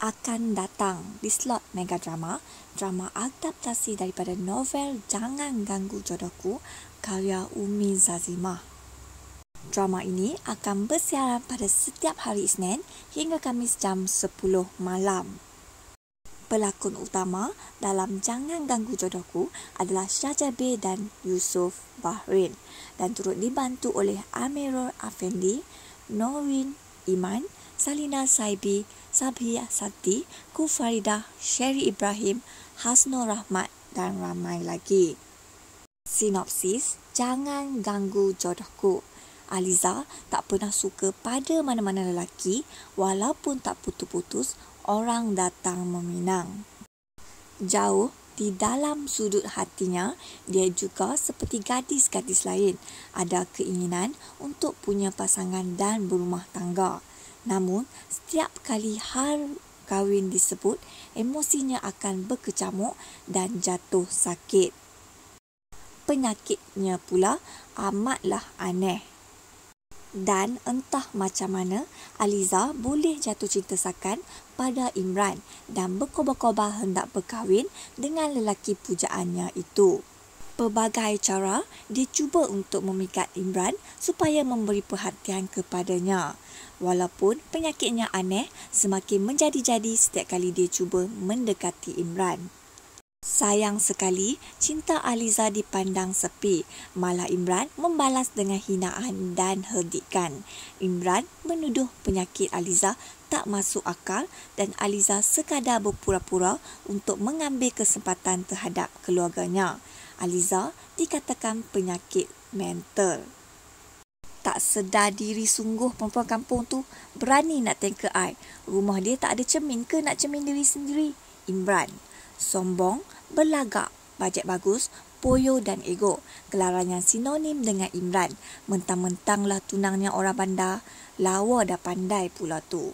akan datang di slot mega drama drama adaptasi daripada novel Jangan Ganggu Jodohku karya Umi Zazimah. Drama ini akan bersiaran pada setiap hari Isnin hingga Kamis jam 10 malam. Pelakon utama dalam Jangan Ganggu Jodohku adalah Syajabe dan Yusuf Bahrain dan turut dibantu oleh Amirul Afendi, Norin Iman, Salina Saibi, Sabia Sati, Ku Farida, Sherry Ibrahim, Hasnul Rahmat dan ramai lagi. Sinopsis, Jangan Ganggu Jodohku. Aliza tak pernah suka pada mana-mana lelaki walaupun tak putus-putus orang datang meminang. Jauh di dalam sudut hatinya, dia juga seperti gadis-gadis lain ada keinginan untuk punya pasangan dan berumah tangga. Namun, setiap kali hal kahwin disebut, emosinya akan berkecamuk dan jatuh sakit. Penyakitnya pula amatlah aneh. Dan entah macam mana Aliza boleh jatuh cinta sakan pada Imran dan berkoba-koba hendak berkahwin dengan lelaki pujaannya itu pelbagai cara dia cuba untuk memikat Imran supaya memberi perhatian kepadanya. Walaupun penyakitnya aneh semakin menjadi-jadi setiap kali dia cuba mendekati Imran. Sayang sekali, cinta Aliza dipandang sepi. Malah Imran membalas dengan hinaan dan herdikan. Imran menuduh penyakit Aliza tak masuk akal dan Aliza sekadar berpura-pura untuk mengambil kesempatan terhadap keluarganya. Aliza dikatakan penyakit mental. Tak sedar diri sungguh perempuan kampung tu berani nak tengka ai. Rumah dia tak ada cermin ke nak cermin diri sendiri? Imran. Sombong, berlagak, bajet bagus, poyo dan ego. Gelaran yang sinonim dengan Imran. Mentang-mentanglah tunangnya orang bandar, lawa dah pandai pula tu.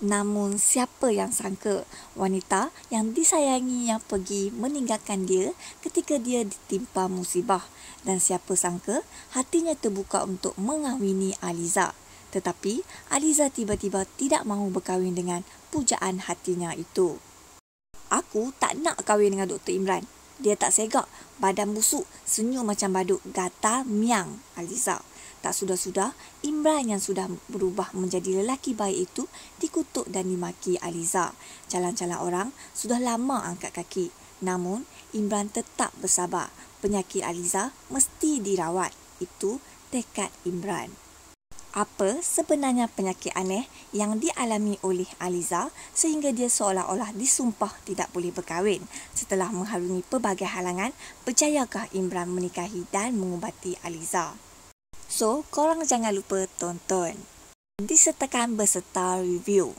Namun siapa yang sangka wanita yang disayangi yang pergi meninggalkan dia ketika dia ditimpa musibah dan siapa sangka hatinya terbuka untuk mengawini Aliza. Tetapi Aliza tiba-tiba tidak mahu berkahwin dengan pujaan hatinya itu. Aku tak nak kahwin dengan Dr. Imran. Dia tak segak. Badan busuk. Senyum macam baduk. gatal, miang. Aliza. Tak sudah-sudah, Imran yang sudah berubah menjadi lelaki baik itu dikutuk dan dimaki Aliza. Jalan-jalan orang sudah lama angkat kaki. Namun, Imran tetap bersabar. Penyakit Aliza mesti dirawat. Itu tekad Imran apa sebenarnya penyakit aneh yang dialami oleh Aliza sehingga dia seolah-olah disumpah tidak boleh berkahwin setelah mengharungi pelbagai halangan, percayakah Imran menikahi dan mengubati Aliza? So, korang jangan lupa tonton. Disertakan berserta review.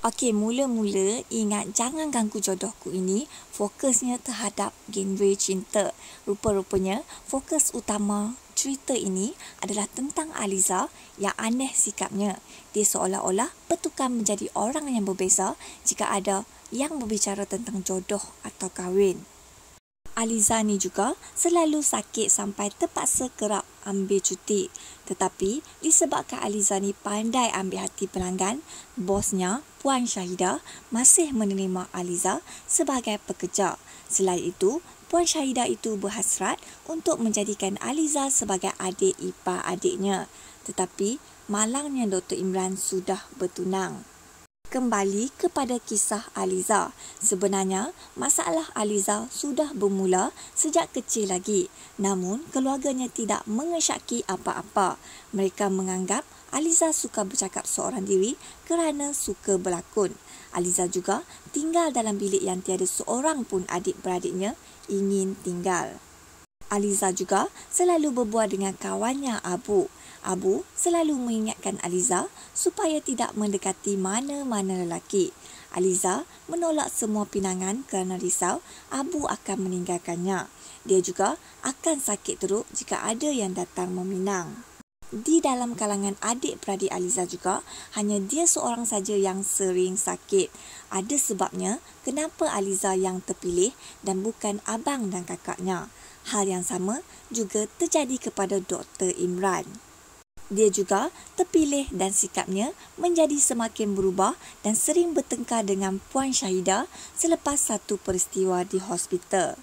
Okey, mula-mula ingat jangan ganggu jodohku ini fokusnya terhadap genre cinta. Rupa-rupanya fokus utama cerita ini adalah tentang Aliza yang aneh sikapnya. Dia seolah-olah bertukar menjadi orang yang berbeza jika ada yang berbicara tentang jodoh atau kahwin. Aliza ni juga selalu sakit sampai terpaksa kerap ambil cuti. Tetapi disebabkan Aliza ni pandai ambil hati pelanggan, bosnya Puan Syahida masih menerima Aliza sebagai pekerja. Selain itu, Puan Syahidah itu berhasrat untuk menjadikan Aliza sebagai adik ipar adiknya. Tetapi malangnya Dr. Imran sudah bertunang. Kembali kepada kisah Aliza. Sebenarnya, masalah Aliza sudah bermula sejak kecil lagi. Namun, keluarganya tidak mengesyaki apa-apa. Mereka menganggap Aliza suka bercakap seorang diri kerana suka berlakon. Aliza juga tinggal dalam bilik yang tiada seorang pun adik-beradiknya ingin tinggal. Aliza juga selalu berbual dengan kawannya Abu. Abu selalu mengingatkan Aliza supaya tidak mendekati mana-mana lelaki. Aliza menolak semua pinangan kerana risau Abu akan meninggalkannya. Dia juga akan sakit teruk jika ada yang datang meminang di dalam kalangan adik beradik Aliza juga, hanya dia seorang saja yang sering sakit. Ada sebabnya kenapa Aliza yang terpilih dan bukan abang dan kakaknya. Hal yang sama juga terjadi kepada Dr. Imran. Dia juga terpilih dan sikapnya menjadi semakin berubah dan sering bertengkar dengan Puan Syahida selepas satu peristiwa di hospital.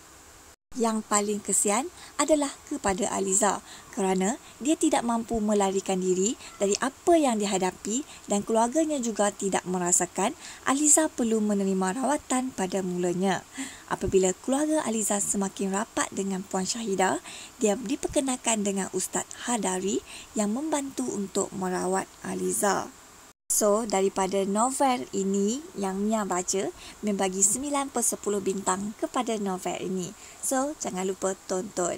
Yang paling kesian adalah kepada Aliza kerana dia tidak mampu melarikan diri dari apa yang dihadapi dan keluarganya juga tidak merasakan Aliza perlu menerima rawatan pada mulanya. Apabila keluarga Aliza semakin rapat dengan Puan Syahida, dia diperkenalkan dengan Ustaz Hadari yang membantu untuk merawat Aliza. So, daripada novel ini yang Mia baca, membagi bagi 9 per 10 bintang kepada novel ini. So, jangan lupa tonton.